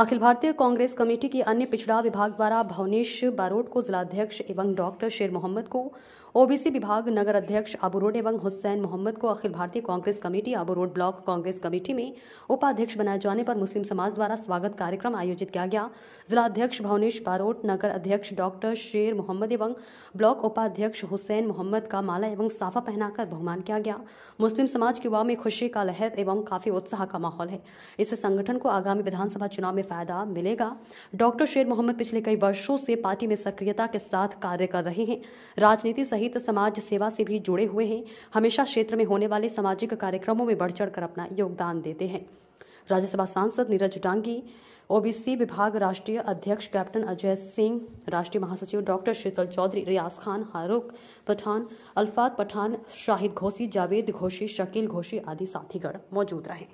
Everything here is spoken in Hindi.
अखिल भारतीय कांग्रेस कमेटी की अन्य पिछड़ा विभाग द्वारा भवनेश बारोट को जिलाध्यक्ष एवं डॉक्टर शेर मोहम्मद को ओबीसी विभाग नगर अध्यक्ष आबू रोड एवं हुसैन मोहम्मद को अखिल भारतीय Congress committee Abu Road block Congress committee में उपाध्यक्ष बनाए जाने पर मुस्लिम समाज द्वारा स्वागत कार्यक्रम आयोजित किया गया जिला अध्यक्ष भवनेश बारोट नगर अध्यक्ष डॉक्टर शेर मोहम्मद एवं ब्लॉक उपाध्यक्ष हुसैन मोहम्मद का माला एवं साफा पहनाकर बहुमान किया गया मुस्लिम समाज के युवाओं में खुशी का लहर एवं काफी उत्साह का माहौल है इस संगठन को आगामी विधानसभा चुनाव में फायदा मिलेगा डॉक्टर शेर मोहम्मद पिछले कई वर्षो से पार्टी में सक्रियता के साथ कार्य कर रहे हैं राजनीति सहित समाज सेवा से भी जुड़े हुए हैं हमेशा क्षेत्र में होने वाले सामाजिक कार्यक्रमों में बढ़ चढ़कर अपना योगदान देते हैं राज्यसभा सांसद नीरज डांगी ओबीसी विभाग राष्ट्रीय अध्यक्ष कैप्टन अजय सिंह राष्ट्रीय महासचिव डॉक्टर शीतल चौधरी रियाज खान हारूक पठान अल्फात पठान शाहिद घोषी जावेद घोषी शकील घोषी आदि साथीगढ़ मौजूद रहे